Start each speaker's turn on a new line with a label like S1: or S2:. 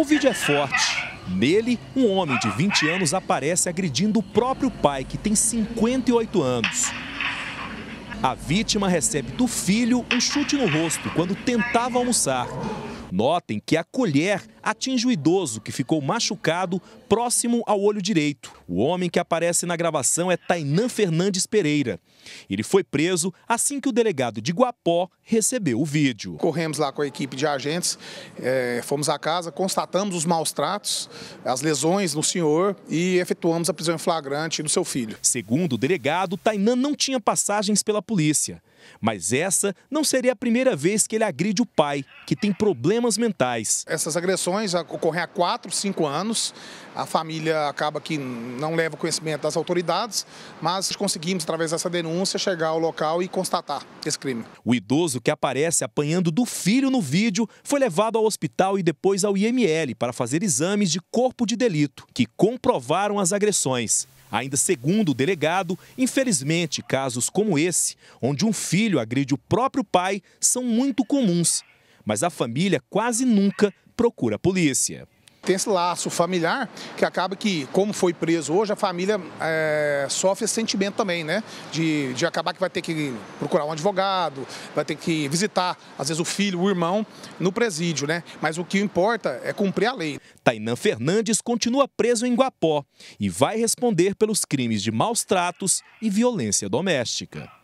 S1: O vídeo é forte. Nele, um homem de 20 anos aparece agredindo o próprio pai, que tem 58 anos. A vítima recebe do filho um chute no rosto quando tentava almoçar. Notem que a colher atinge o idoso que ficou machucado próximo ao olho direito. O homem que aparece na gravação é Tainan Fernandes Pereira. Ele foi preso assim que o
S2: delegado de Guapó recebeu o vídeo. Corremos lá com a equipe de agentes, é, fomos à casa, constatamos os maus tratos, as lesões no senhor e efetuamos a prisão em flagrante do seu filho. Segundo o delegado, Tainan não tinha passagens pela polícia. Mas essa não seria a primeira vez que ele agride o pai, que tem problemas mentais. Essas agressões investigações ocorrem há quatro, cinco anos. A família acaba que não leva conhecimento das autoridades, mas conseguimos, através dessa denúncia, chegar ao local e constatar esse crime.
S1: O idoso que aparece apanhando do filho no vídeo foi levado ao hospital e depois ao IML para fazer exames de corpo de delito, que comprovaram as agressões. Ainda segundo o delegado, infelizmente, casos como esse, onde um filho agride o próprio pai, são muito comuns. Mas a família quase nunca procura a polícia
S2: tem esse laço familiar que acaba que, como foi preso hoje, a família é, sofre esse sentimento também, né? De, de acabar que vai ter que procurar um advogado, vai ter que visitar, às vezes, o filho, o irmão, no presídio, né? Mas o que importa é cumprir a lei. Tainan Fernandes continua preso em Guapó e vai responder
S1: pelos crimes de maus tratos e violência doméstica.